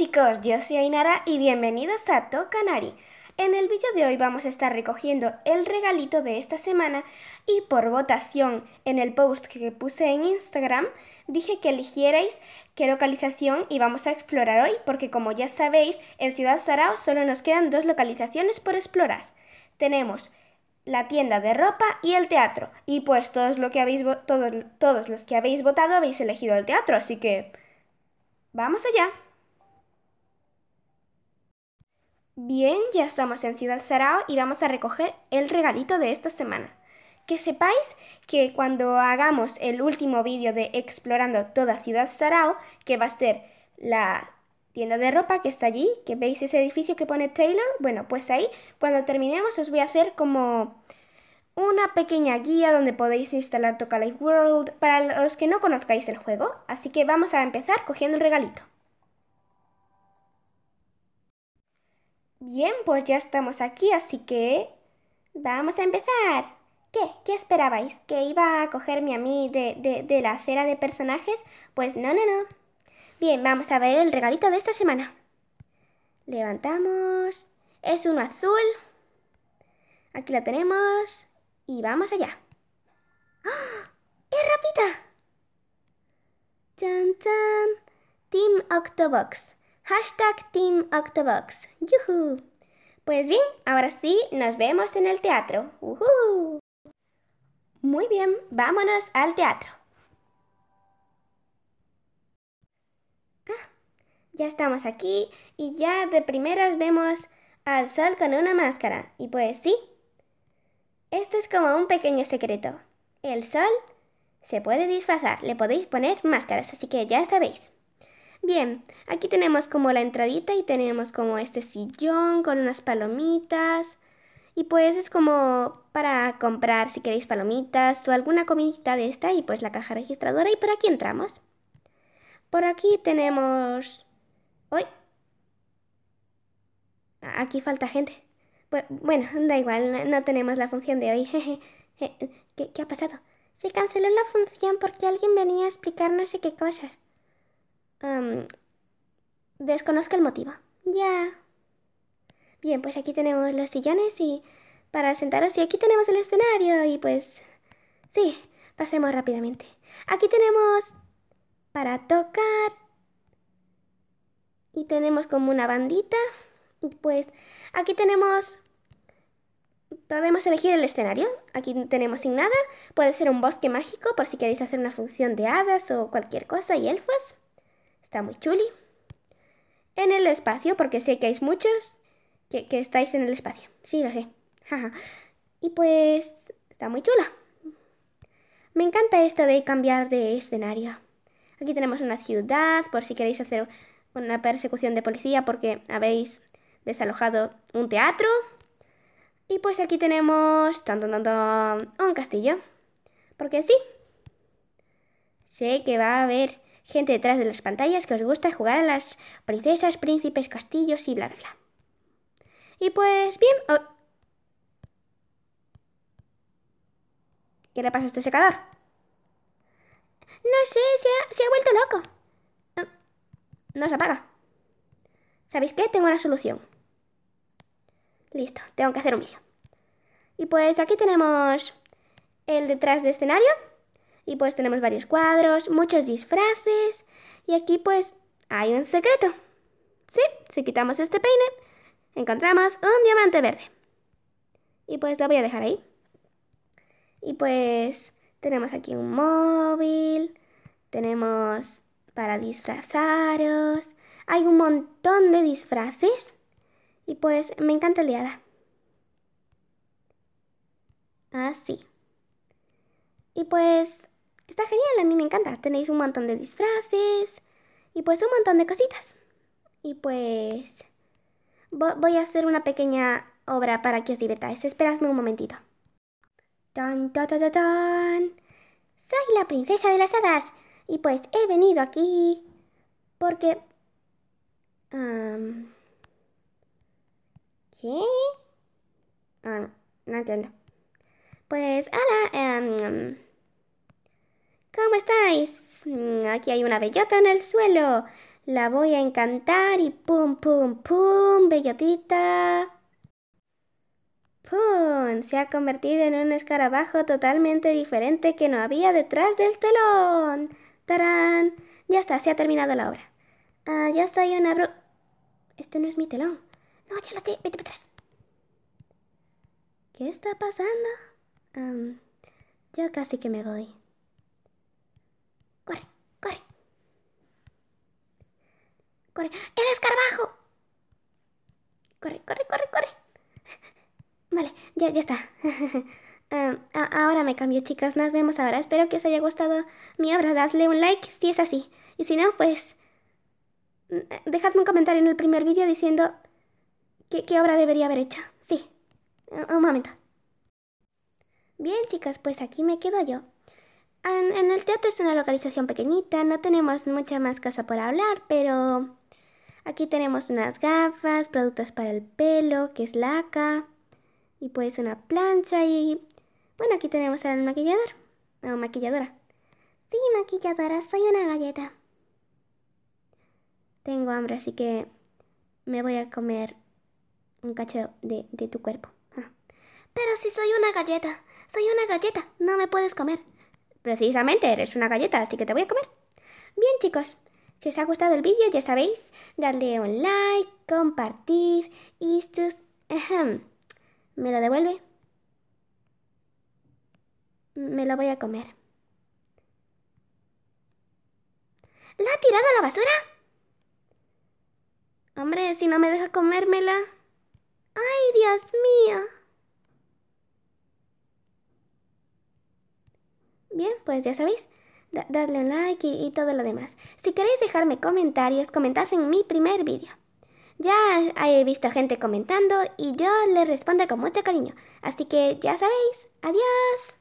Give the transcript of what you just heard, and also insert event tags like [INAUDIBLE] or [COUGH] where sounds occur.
chicos, yo soy Ainara y bienvenidos a Canari. En el vídeo de hoy vamos a estar recogiendo el regalito de esta semana y por votación en el post que puse en Instagram dije que eligierais qué localización íbamos a explorar hoy porque como ya sabéis en Ciudad Sarao solo nos quedan dos localizaciones por explorar. Tenemos la tienda de ropa y el teatro y pues lo que habéis todos los que habéis votado habéis elegido el teatro así que... ¡Vamos allá! Bien, ya estamos en Ciudad Sarao y vamos a recoger el regalito de esta semana. Que sepáis que cuando hagamos el último vídeo de Explorando toda Ciudad Sarao, que va a ser la tienda de ropa que está allí, que veis ese edificio que pone Taylor, bueno, pues ahí cuando terminemos os voy a hacer como una pequeña guía donde podéis instalar Life World para los que no conozcáis el juego. Así que vamos a empezar cogiendo el regalito. Bien, pues ya estamos aquí, así que... Vamos a empezar. ¿Qué? ¿Qué esperabais? ¿Que iba a cogerme a mí de, de, la acera de personajes? Pues no, no, no. Bien, vamos a ver el regalito de esta semana. Levantamos. Es uno azul. Aquí lo tenemos. Y vamos allá. ¡Ah! ¡Es Rapita! ¡Chan, Team Octobox. Hashtag Team Octobox. ¡Yuhu! Pues bien, ahora sí, nos vemos en el teatro. Muy bien, vámonos al teatro. Ah, ya estamos aquí y ya de primeros vemos al sol con una máscara. Y pues sí, esto es como un pequeño secreto. El sol se puede disfrazar, le podéis poner máscaras, así que ya sabéis. Bien, aquí tenemos como la entradita y tenemos como este sillón con unas palomitas. Y pues es como para comprar si queréis palomitas o alguna comidita de esta y pues la caja registradora y por aquí entramos. Por aquí tenemos... hoy Aquí falta gente. Bueno, [LAUGHS] da igual, no tenemos la función de hoy. [LAUGHS] ¿Qué, ¿Qué ha pasado? Se canceló la función porque alguien venía a explicar no sé qué cosas desconozco el motivo. Ya. Bien, pues aquí tenemos los sillones y para sentaros y aquí tenemos el escenario y pues... Sí, pasemos rápidamente. Aquí tenemos para tocar y tenemos como una bandita y pues aquí tenemos podemos elegir el escenario. Aquí tenemos sin nada. Puede ser un bosque mágico por si queréis hacer una función de hadas o cualquier cosa y elfos. Está muy chuli. En el espacio, porque sé que hay muchos que, estáis en el espacio. Sí, lo sé. [LAUGHS] y pues está muy chula. Me encanta esto de cambiar de escenario. Aquí tenemos una ciudad, por si queréis hacer una persecución de policía porque habéis desalojado un teatro. Y pues aquí tenemos tanto un castillo. Porque sí. Sé que va a haber gente detrás de las pantallas que os gusta jugar a las princesas, príncipes, castillos y bla, bla, bla. Y pues bien... ¿Qué le pasa a este secador? No sé, se ha, se ha vuelto loco. Ah, no se apaga. ¿Sabéis qué? Tengo una solución. Listo, tengo que hacer un vídeo. Y pues aquí tenemos el detrás de escenario. Y pues tenemos varios cuadros, muchos disfraces. Y aquí pues hay un secreto. Sí, si quitamos este peine, encontramos un diamante verde. Y pues lo voy a dejar ahí. Y pues tenemos aquí un móvil, tenemos para disfrazaros. Hay un montón de disfraces. Y pues me encanta el liada. Así. Y pues Está genial, a mí me encanta. Tenéis un montón de disfraces y pues un montón de cositas. Y pues voy a hacer una pequeña obra para que os divertáis. Esperadme un momentito. Soy la princesa de las hadas y pues he venido aquí porque... ¿Qué? Ah, no, entiendo. Pues, hola. Em, ¿Cómo estáis? Mm, aquí hay una bellota en el suelo. La voy a encantar y pum, pum, pum, bellotita. ¡Pum! Se ha convertido en un escarabajo totalmente diferente que no había detrás del telón. ¡Tarán! Ya está, se ha terminado la obra. Ah, ya estoy en abro... Este no es mi telón. No, ya lo sé, vete para ¿Qué está pasando? yo casi que me voy. ¡El escarabajo! Corre, corre, corre, corre. Vale, ya, ya está. [LAUGHS] Ah, ahora me cambio, chicas. Nos vemos ahora. Espero que os haya gustado mi obra. Dadle un like si es así. Y si no, pues... Mm, dejadme un comentario en el primer vídeo diciendo qué, obra debería haber hecho. Sí. Un, momento. Bien, chicas, pues aquí me quedo yo. En, en, el teatro es una localización pequeñita, no tenemos mucha más cosa por hablar, pero Aquí tenemos unas gafas, productos para el pelo, que es laca, y pues una plancha y... Bueno, aquí tenemos al maquillador, o maquilladora. Sí, maquilladora, soy una galleta. Tengo hambre, así que me voy a comer un cacho de, tu cuerpo. Ah. Pero si soy una galleta, soy una galleta, no me puedes comer. Precisamente eres una galleta, así que te voy a comer. Bien, chicos, si os ha gustado el vídeo, ya sabéis, darle un like, compartir y sus... ¿Me lo devuelve? Me lo voy a comer. ¿La ha tirado a la basura? Hombre, si no me deja comérmela. ¡Ay, Dios mío! Bien, pues ya sabéis da un like y, y, todo lo demás. Si queréis dejarme comentarios, comentad en mi primer vídeo. Ya he visto gente comentando y yo les respondo con mucho cariño. Así que ya sabéis. Adiós.